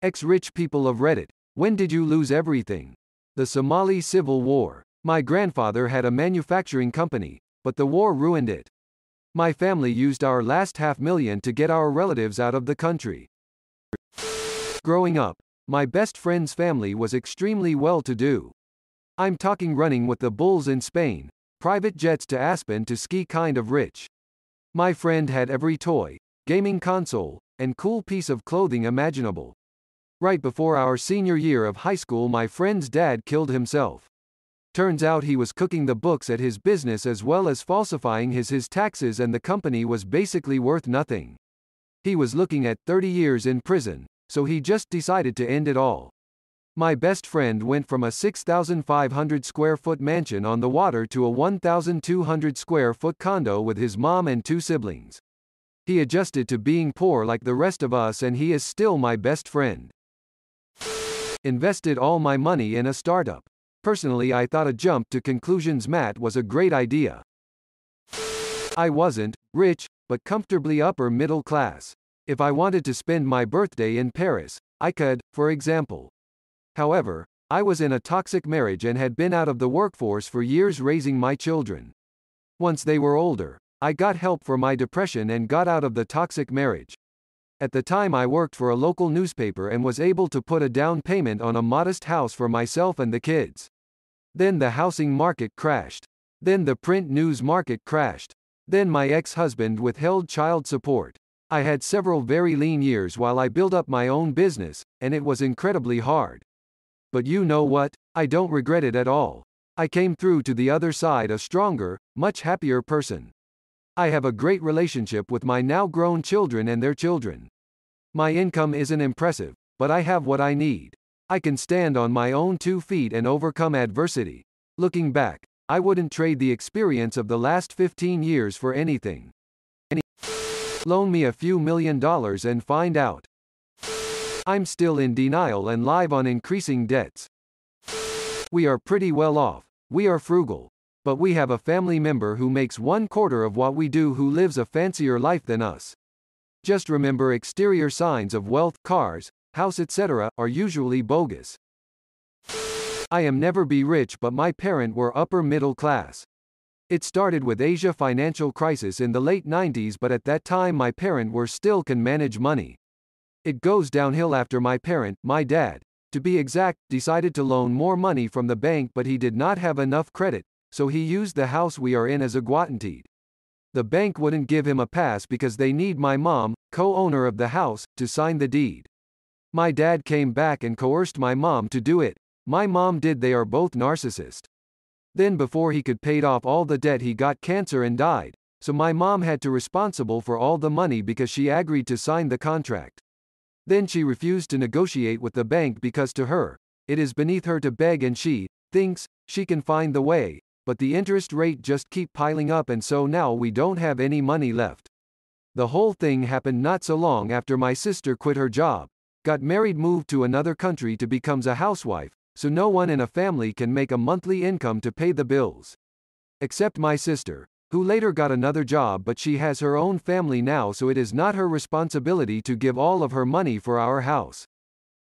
Ex rich people of Reddit, when did you lose everything? The Somali Civil War. My grandfather had a manufacturing company, but the war ruined it. My family used our last half million to get our relatives out of the country. Growing up, my best friend's family was extremely well to do. I'm talking running with the bulls in Spain, private jets to Aspen to ski kind of rich. My friend had every toy, gaming console, and cool piece of clothing imaginable. Right before our senior year of high school my friend's dad killed himself. Turns out he was cooking the books at his business as well as falsifying his his taxes and the company was basically worth nothing. He was looking at 30 years in prison, so he just decided to end it all. My best friend went from a 6,500 square foot mansion on the water to a 1,200 square foot condo with his mom and two siblings. He adjusted to being poor like the rest of us and he is still my best friend. Invested all my money in a startup. Personally, I thought a jump to conclusions mat was a great idea. I wasn't rich, but comfortably upper middle class. If I wanted to spend my birthday in Paris, I could, for example. However, I was in a toxic marriage and had been out of the workforce for years raising my children. Once they were older, I got help for my depression and got out of the toxic marriage. At the time I worked for a local newspaper and was able to put a down payment on a modest house for myself and the kids. Then the housing market crashed. Then the print news market crashed. Then my ex-husband withheld child support. I had several very lean years while I built up my own business, and it was incredibly hard. But you know what? I don't regret it at all. I came through to the other side a stronger, much happier person. I have a great relationship with my now grown children and their children. My income isn't impressive, but I have what I need. I can stand on my own two feet and overcome adversity. Looking back, I wouldn't trade the experience of the last 15 years for anything. Any Loan me a few million dollars and find out. I'm still in denial and live on increasing debts. We are pretty well off. We are frugal but we have a family member who makes one quarter of what we do who lives a fancier life than us. Just remember exterior signs of wealth, cars, house etc., are usually bogus. I am never be rich but my parent were upper middle class. It started with Asia financial crisis in the late 90s but at that time my parent were still can manage money. It goes downhill after my parent, my dad, to be exact, decided to loan more money from the bank but he did not have enough credit, so he used the house we are in as a guaranteed. The bank wouldn't give him a pass because they need my mom, co-owner of the house, to sign the deed. My dad came back and coerced my mom to do it. My mom did they are both narcissist. Then before he could pay off all the debt he got cancer and died, so my mom had to responsible for all the money because she agreed to sign the contract. Then she refused to negotiate with the bank because to her, it is beneath her to beg and she, thinks, she can find the way, but the interest rate just keep piling up and so now we don't have any money left. The whole thing happened not so long after my sister quit her job, got married moved to another country to becomes a housewife, so no one in a family can make a monthly income to pay the bills. Except my sister, who later got another job but she has her own family now so it is not her responsibility to give all of her money for our house.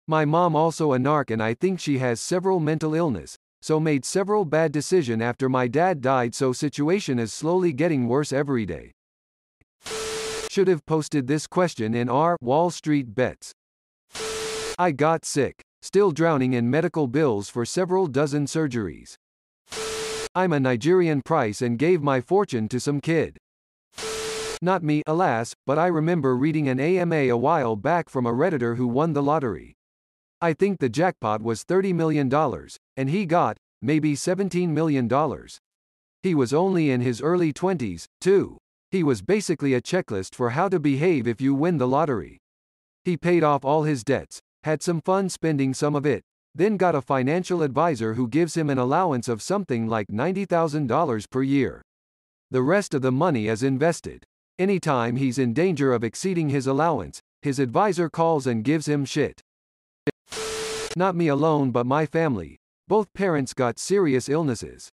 My mom also a narc and I think she has several mental illness, so made several bad decision after my dad died so situation is slowly getting worse every day. Should have posted this question in our Wall Street Bets. I got sick, still drowning in medical bills for several dozen surgeries. I'm a Nigerian price and gave my fortune to some kid. Not me, alas, but I remember reading an AMA a while back from a Redditor who won the lottery. I think the jackpot was $30 million, and he got, maybe $17 million. He was only in his early 20s, too. He was basically a checklist for how to behave if you win the lottery. He paid off all his debts, had some fun spending some of it, then got a financial advisor who gives him an allowance of something like $90,000 per year. The rest of the money is invested. Anytime he's in danger of exceeding his allowance, his advisor calls and gives him shit. Not me alone, but my family, both parents got serious illnesses.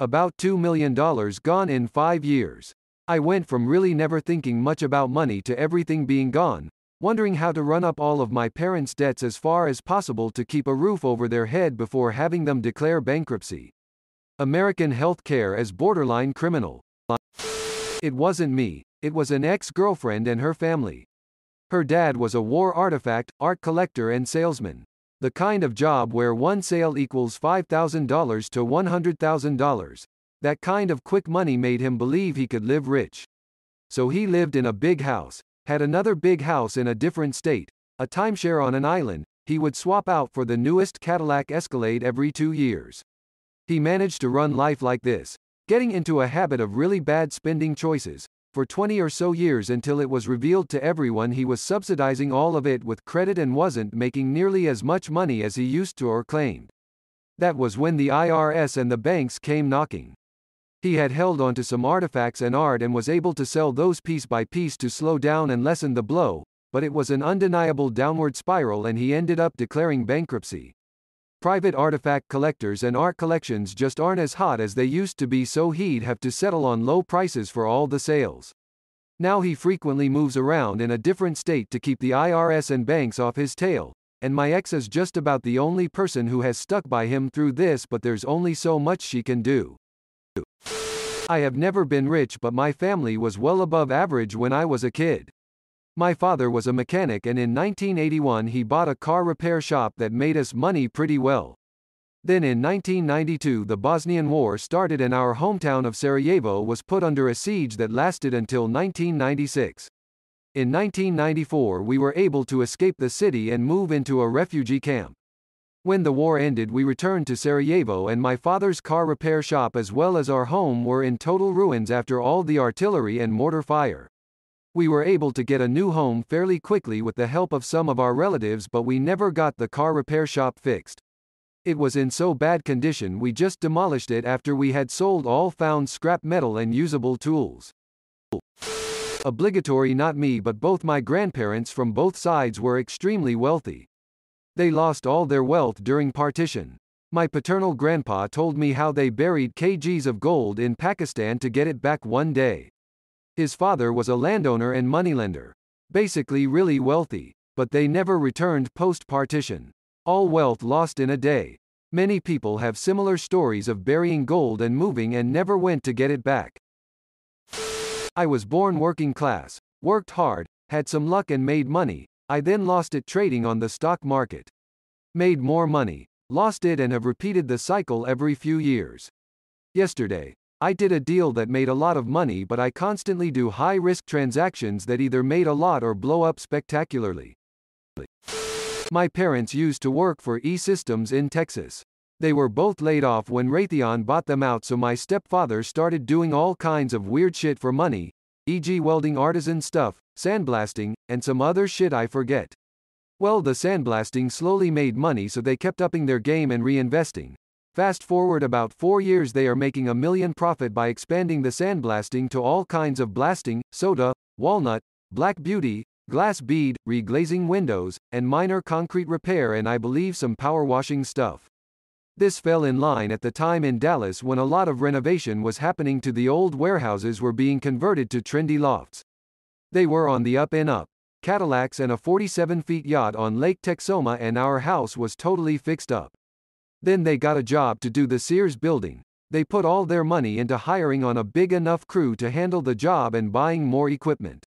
About $2 million gone in five years. I went from really never thinking much about money to everything being gone, wondering how to run up all of my parents' debts as far as possible to keep a roof over their head before having them declare bankruptcy. American health care as borderline criminal. It wasn't me, it was an ex girlfriend and her family. Her dad was a war artifact, art collector, and salesman the kind of job where one sale equals $5,000 to $100,000. That kind of quick money made him believe he could live rich. So he lived in a big house, had another big house in a different state, a timeshare on an island, he would swap out for the newest Cadillac Escalade every two years. He managed to run life like this, getting into a habit of really bad spending choices, for 20 or so years until it was revealed to everyone he was subsidizing all of it with credit and wasn't making nearly as much money as he used to or claimed. That was when the IRS and the banks came knocking. He had held onto some artifacts and art and was able to sell those piece by piece to slow down and lessen the blow, but it was an undeniable downward spiral and he ended up declaring bankruptcy. Private artifact collectors and art collections just aren't as hot as they used to be so he'd have to settle on low prices for all the sales. Now he frequently moves around in a different state to keep the IRS and banks off his tail, and my ex is just about the only person who has stuck by him through this but there's only so much she can do. I have never been rich but my family was well above average when I was a kid. My father was a mechanic and in 1981 he bought a car repair shop that made us money pretty well. Then in 1992 the Bosnian War started and our hometown of Sarajevo was put under a siege that lasted until 1996. In 1994 we were able to escape the city and move into a refugee camp. When the war ended we returned to Sarajevo and my father's car repair shop as well as our home were in total ruins after all the artillery and mortar fire. We were able to get a new home fairly quickly with the help of some of our relatives, but we never got the car repair shop fixed. It was in so bad condition we just demolished it after we had sold all found scrap metal and usable tools. Obligatory not me but both my grandparents from both sides were extremely wealthy. They lost all their wealth during partition. My paternal grandpa told me how they buried kgs of gold in Pakistan to get it back one day. His father was a landowner and moneylender. Basically really wealthy, but they never returned post-partition. All wealth lost in a day. Many people have similar stories of burying gold and moving and never went to get it back. I was born working class, worked hard, had some luck and made money, I then lost it trading on the stock market. Made more money, lost it and have repeated the cycle every few years. Yesterday, I did a deal that made a lot of money but I constantly do high-risk transactions that either made a lot or blow up spectacularly. My parents used to work for E-Systems in Texas. They were both laid off when Raytheon bought them out so my stepfather started doing all kinds of weird shit for money, e.g. welding artisan stuff, sandblasting, and some other shit I forget. Well the sandblasting slowly made money so they kept upping their game and reinvesting, Fast forward about four years they are making a million profit by expanding the sandblasting to all kinds of blasting, soda, walnut, black beauty, glass bead, reglazing windows, and minor concrete repair and I believe some power washing stuff. This fell in line at the time in Dallas when a lot of renovation was happening to the old warehouses were being converted to trendy lofts. They were on the up and up. Cadillacs and a 47 feet yacht on Lake Texoma and our house was totally fixed up. Then they got a job to do the Sears building. They put all their money into hiring on a big enough crew to handle the job and buying more equipment.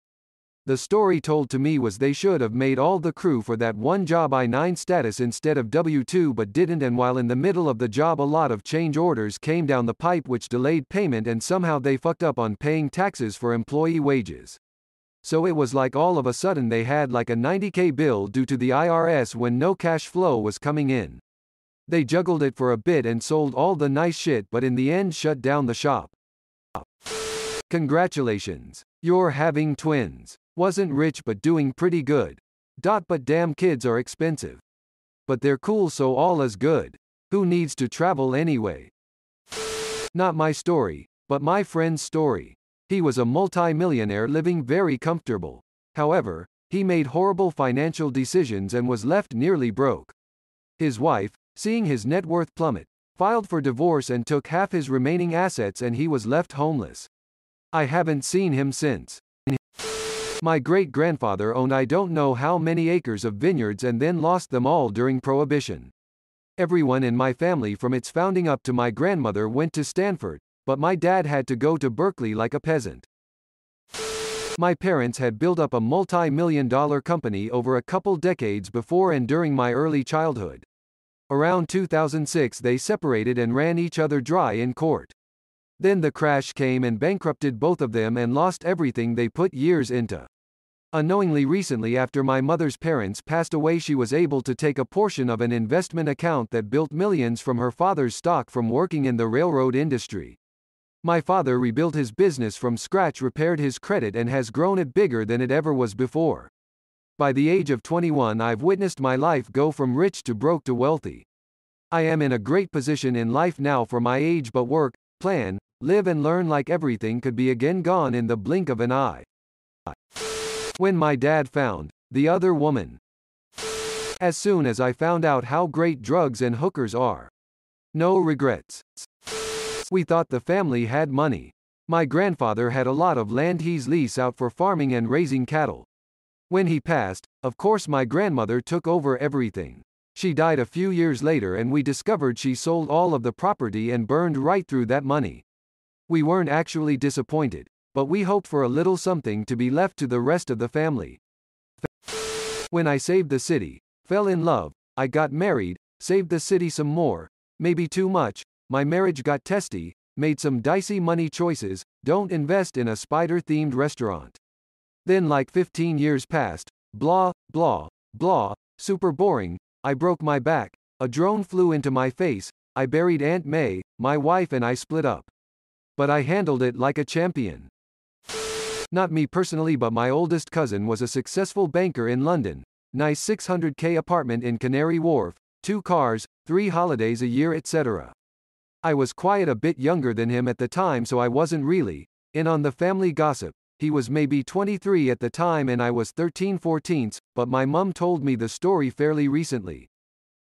The story told to me was they should have made all the crew for that one job I 9 status instead of W 2 but didn't, and while in the middle of the job, a lot of change orders came down the pipe which delayed payment, and somehow they fucked up on paying taxes for employee wages. So it was like all of a sudden they had like a 90k bill due to the IRS when no cash flow was coming in. They juggled it for a bit and sold all the nice shit but in the end shut down the shop. Congratulations. You're having twins. Wasn't rich but doing pretty good. Dot but damn kids are expensive. But they're cool so all is good. Who needs to travel anyway? Not my story, but my friend's story. He was a multimillionaire living very comfortable. However, he made horrible financial decisions and was left nearly broke. His wife, seeing his net worth plummet, filed for divorce and took half his remaining assets and he was left homeless. I haven't seen him since. My great-grandfather owned I don't know how many acres of vineyards and then lost them all during Prohibition. Everyone in my family from its founding up to my grandmother went to Stanford, but my dad had to go to Berkeley like a peasant. My parents had built up a multi-million dollar company over a couple decades before and during my early childhood. Around 2006 they separated and ran each other dry in court. Then the crash came and bankrupted both of them and lost everything they put years into. Unknowingly recently after my mother's parents passed away she was able to take a portion of an investment account that built millions from her father's stock from working in the railroad industry. My father rebuilt his business from scratch repaired his credit and has grown it bigger than it ever was before. By the age of 21, I've witnessed my life go from rich to broke to wealthy. I am in a great position in life now for my age, but work, plan, live, and learn like everything could be again gone in the blink of an eye. When my dad found the other woman. As soon as I found out how great drugs and hookers are, no regrets. We thought the family had money. My grandfather had a lot of land he's lease out for farming and raising cattle. When he passed, of course my grandmother took over everything. She died a few years later and we discovered she sold all of the property and burned right through that money. We weren't actually disappointed, but we hoped for a little something to be left to the rest of the family. When I saved the city, fell in love, I got married, saved the city some more, maybe too much, my marriage got testy, made some dicey money choices, don't invest in a spider-themed restaurant. Then like 15 years passed, blah, blah, blah, super boring, I broke my back, a drone flew into my face, I buried Aunt May, my wife and I split up. But I handled it like a champion. Not me personally but my oldest cousin was a successful banker in London, nice 600k apartment in Canary Wharf, two cars, three holidays a year etc. I was quite a bit younger than him at the time so I wasn't really in on the family gossip, he was maybe 23 at the time and I was 13 14 but my mum told me the story fairly recently.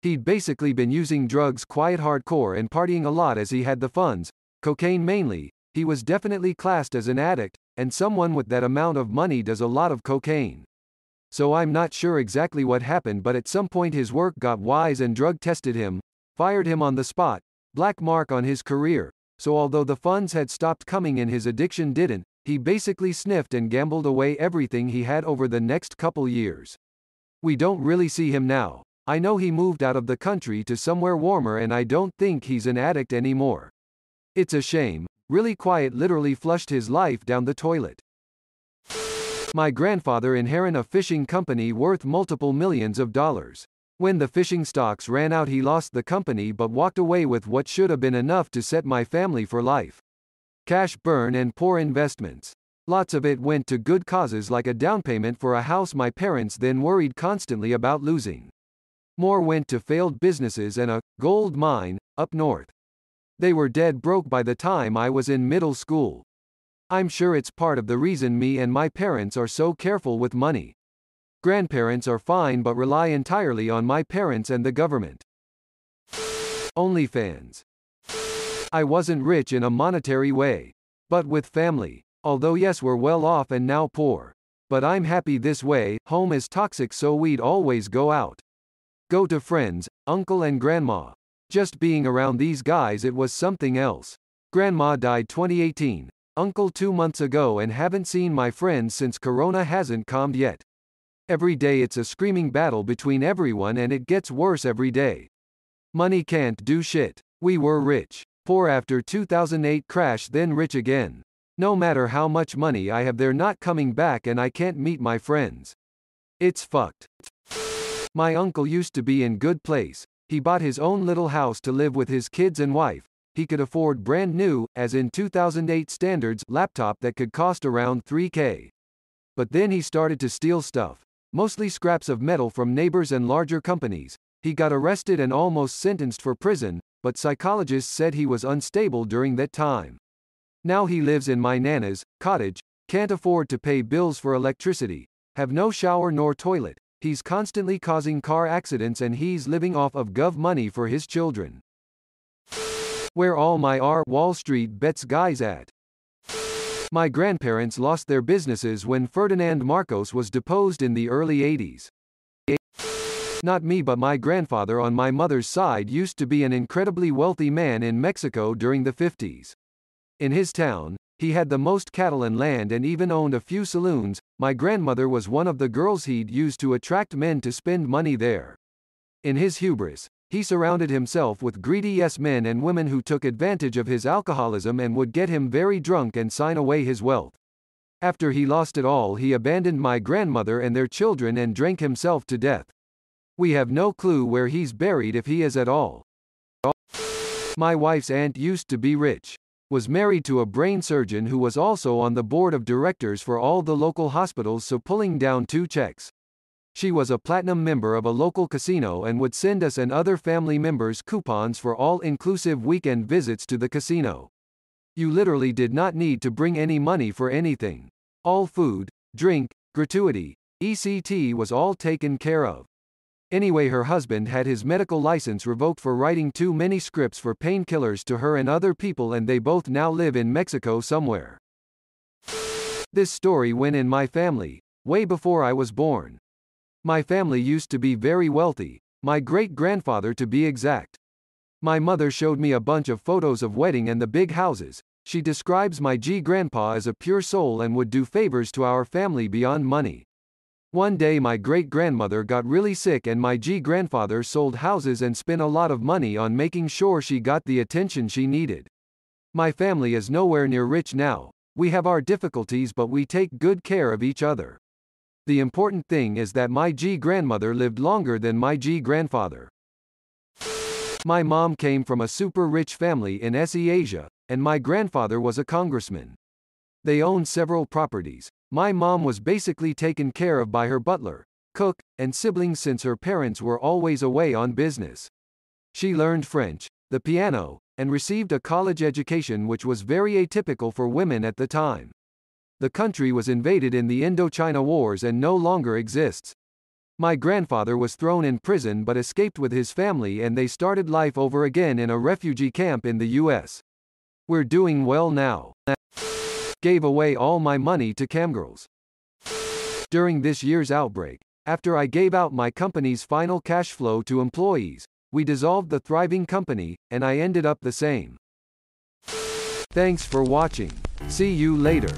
He'd basically been using drugs quite hardcore and partying a lot as he had the funds, cocaine mainly, he was definitely classed as an addict, and someone with that amount of money does a lot of cocaine. So I'm not sure exactly what happened but at some point his work got wise and drug tested him, fired him on the spot, black mark on his career, so although the funds had stopped coming and his addiction didn't, he basically sniffed and gambled away everything he had over the next couple years. We don't really see him now. I know he moved out of the country to somewhere warmer and I don't think he's an addict anymore. It's a shame. Really Quiet literally flushed his life down the toilet. My grandfather inherited a fishing company worth multiple millions of dollars. When the fishing stocks ran out he lost the company but walked away with what should have been enough to set my family for life cash burn and poor investments. Lots of it went to good causes like a down payment for a house my parents then worried constantly about losing. More went to failed businesses and a gold mine up north. They were dead broke by the time I was in middle school. I'm sure it's part of the reason me and my parents are so careful with money. Grandparents are fine but rely entirely on my parents and the government. OnlyFans I wasn't rich in a monetary way. But with family. Although yes we're well off and now poor. But I'm happy this way, home is toxic so we'd always go out. Go to friends, uncle and grandma. Just being around these guys it was something else. Grandma died 2018, uncle two months ago and haven't seen my friends since corona hasn't calmed yet. Every day it's a screaming battle between everyone and it gets worse every day. Money can't do shit. We were rich. 4 after 2008 crash then rich again. No matter how much money I have they're not coming back and I can't meet my friends. It's fucked. My uncle used to be in good place. He bought his own little house to live with his kids and wife. He could afford brand new, as in 2008 standards, laptop that could cost around 3k. But then he started to steal stuff, mostly scraps of metal from neighbors and larger companies. He got arrested and almost sentenced for prison, but psychologists said he was unstable during that time. Now he lives in my nana's cottage, can't afford to pay bills for electricity, have no shower nor toilet, he's constantly causing car accidents and he's living off of gov money for his children. Where all my R Wall Street bets guys at. My grandparents lost their businesses when Ferdinand Marcos was deposed in the early 80s. Not me, but my grandfather on my mother's side used to be an incredibly wealthy man in Mexico during the 50s. In his town, he had the most cattle and land and even owned a few saloons. My grandmother was one of the girls he'd used to attract men to spend money there. In his hubris, he surrounded himself with greedy yes men and women who took advantage of his alcoholism and would get him very drunk and sign away his wealth. After he lost it all, he abandoned my grandmother and their children and drank himself to death. We have no clue where he's buried if he is at all. My wife's aunt used to be rich. Was married to a brain surgeon who was also on the board of directors for all the local hospitals so pulling down two checks. She was a platinum member of a local casino and would send us and other family members coupons for all-inclusive weekend visits to the casino. You literally did not need to bring any money for anything. All food, drink, gratuity, ECT was all taken care of. Anyway, her husband had his medical license revoked for writing too many scripts for painkillers to her and other people, and they both now live in Mexico somewhere. This story went in my family, way before I was born. My family used to be very wealthy, my great grandfather to be exact. My mother showed me a bunch of photos of wedding and the big houses. She describes my G grandpa as a pure soul and would do favors to our family beyond money. One day my great-grandmother got really sick and my G-grandfather sold houses and spent a lot of money on making sure she got the attention she needed. My family is nowhere near rich now, we have our difficulties but we take good care of each other. The important thing is that my G-grandmother lived longer than my G-grandfather. My mom came from a super-rich family in SE Asia, and my grandfather was a congressman. They owned several properties. My mom was basically taken care of by her butler, cook, and siblings since her parents were always away on business. She learned French, the piano, and received a college education which was very atypical for women at the time. The country was invaded in the Indochina Wars and no longer exists. My grandfather was thrown in prison but escaped with his family and they started life over again in a refugee camp in the US. We're doing well now. Gave away all my money to camgirls. During this year's outbreak, after I gave out my company's final cash flow to employees, we dissolved the thriving company, and I ended up the same. Thanks for watching. See you later.